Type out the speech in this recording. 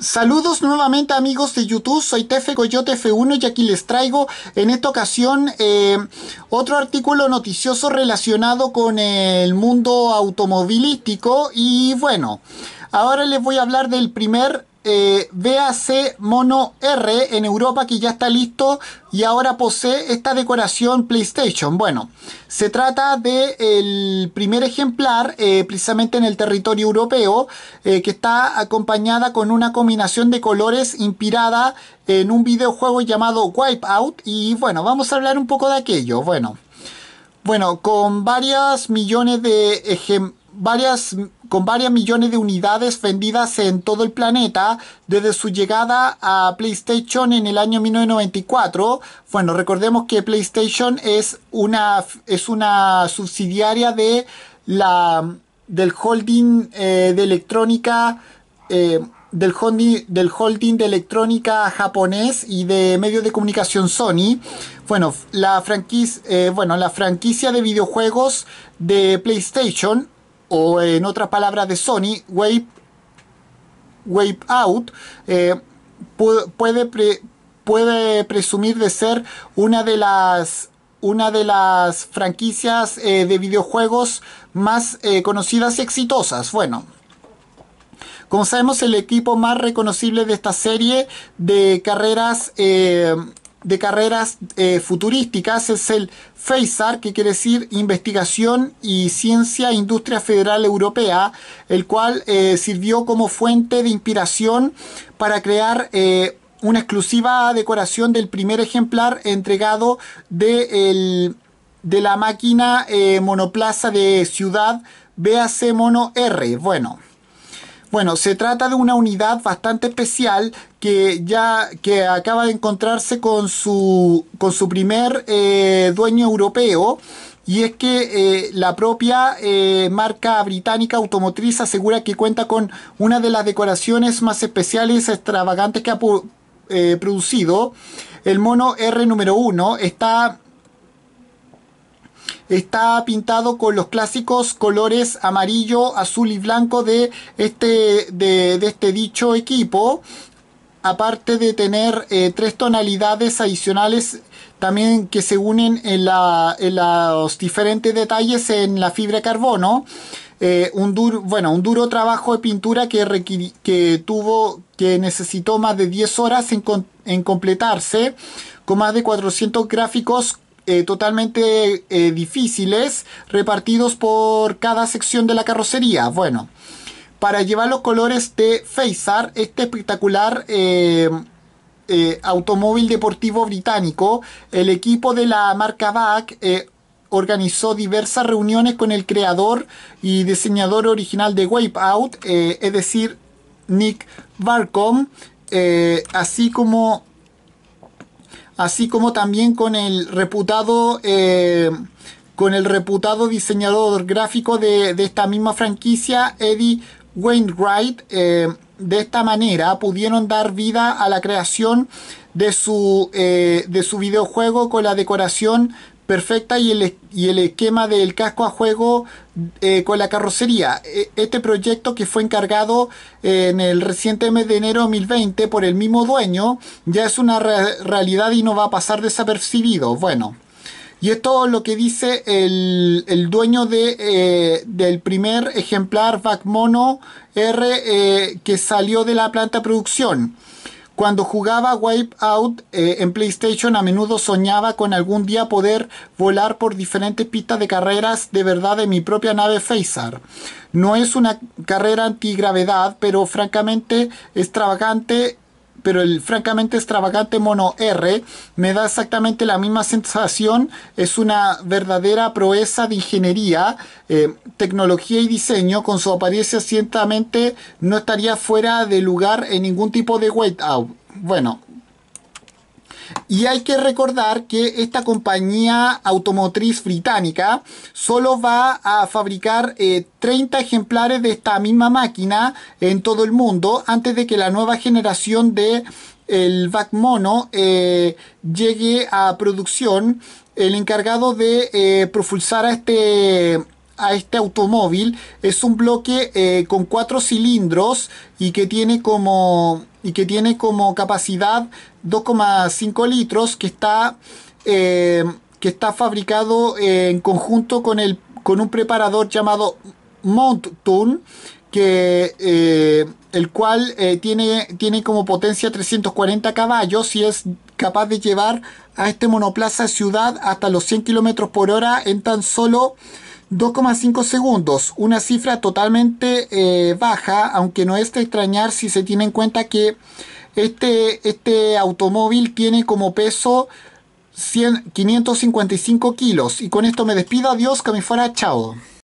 Saludos nuevamente amigos de YouTube, soy Tefe Coyote F1 y aquí les traigo en esta ocasión eh, otro artículo noticioso relacionado con el mundo automovilístico y bueno, ahora les voy a hablar del primer BAC eh, Mono R en Europa que ya está listo y ahora posee esta decoración PlayStation. Bueno, se trata del primer ejemplar eh, precisamente en el territorio europeo eh, que está acompañada con una combinación de colores inspirada en un videojuego llamado Wipeout y bueno, vamos a hablar un poco de aquello. Bueno, bueno, con varias millones de varias con varias millones de unidades vendidas en todo el planeta desde su llegada a PlayStation en el año 1994. Bueno, recordemos que PlayStation es una, es una subsidiaria de la, del holding eh, de electrónica. Eh, del holding, del holding de electrónica japonés y de medios de comunicación Sony. Bueno la, eh, bueno, la franquicia de videojuegos de PlayStation o eh, en otras palabras de Sony, Wave, Out eh, puede, puede presumir de ser una de las una de las franquicias eh, de videojuegos más conocidas y exitosas. Bueno, como sabemos, el equipo más reconocible de esta serie de carreras de carreras eh, futurísticas es el FEISAR, que quiere decir Investigación y Ciencia e Industria Federal Europea, el cual eh, sirvió como fuente de inspiración para crear eh, una exclusiva decoración del primer ejemplar entregado de, de la máquina monoplaza de ciudad BAC Mono R. Bueno. Bueno, se trata de una unidad bastante especial que ya que acaba de encontrarse con su, con su primer eh, dueño europeo. Y es que eh, la propia eh, marca británica automotriz asegura que cuenta con una de las decoraciones más especiales y extravagantes que ha producido. El mono R número 1 está Está pintado con los clásicos colores amarillo, azul y blanco de este, de, este dicho equipo. Aparte de tener eh, tres tonalidades adicionales también que se unen en, los diferentes detalles en la fibra de carbono. Eh, un duro, bueno, un duro trabajo de pintura que, que tuvo, que necesitó más de 10 horas en, en, completarse, con más de 400 gráficos eh, totalmente eh, difíciles repartidos por cada sección de la carrocería. Bueno, para llevar los colores de Feisar... este espectacular eh, automóvil deportivo británico, el equipo de la marca BAC organizó diversas reuniones con el creador y diseñador original de Wipeout, es decir, Nick Barcom, así como así como también con el reputado eh, con el reputado diseñador gráfico de, esta misma franquicia, Eddie Wainwright. Eh, de esta manera pudieron dar vida a la creación de su, eh, de su videojuego con la decoración perfecta e, y el, esquema del casco a juego eh, con la carrocería. E, este proyecto que fue encargado eh, en el reciente mes de enero de 2020 por el mismo dueño ya es una realidad y no va a pasar desapercibido. Bueno, y esto es lo que dice el, dueño de, eh, del primer ejemplar vacmono R que salió de la planta de producción. Cuando jugaba Wipeout eh, en PlayStation a menudo soñaba con algún día poder volar por diferentes pistas de carreras de verdad de mi propia nave Phasar. No es una carrera antigravedad, pero francamente extravagante pero el francamente extravagante Mono R me da exactamente la misma sensación. Es una verdadera proeza de ingeniería, eh, tecnología y diseño. Con su apariencia, ciertamente no estaría fuera de lugar en ningún tipo de out. Ah, bueno, y hay que recordar que esta compañía automotriz británica solo va a fabricar 30 eh, ejemplares de esta misma máquina en todo el mundo antes de que la nueva generación de el Mono eh, llegue a producción. El encargado de eh, propulsar a este a este automóvil es un bloque eh, con cuatro cilindros y que tiene como y que tiene como capacidad 2,5 litros que está eh, que está fabricado en conjunto con el con un preparador llamado Mount que eh, el cual tiene tiene como potencia 340 caballos y es capaz de llevar a este monoplaza ciudad hasta los 100 kilómetros por hora en tan solo 2,5 segundos, una cifra totalmente eh, baja, aunque no es de extrañar si se tiene en cuenta que este, este automóvil tiene como peso 555 kilos. Y con esto me despido, adiós, que me fuera, chao.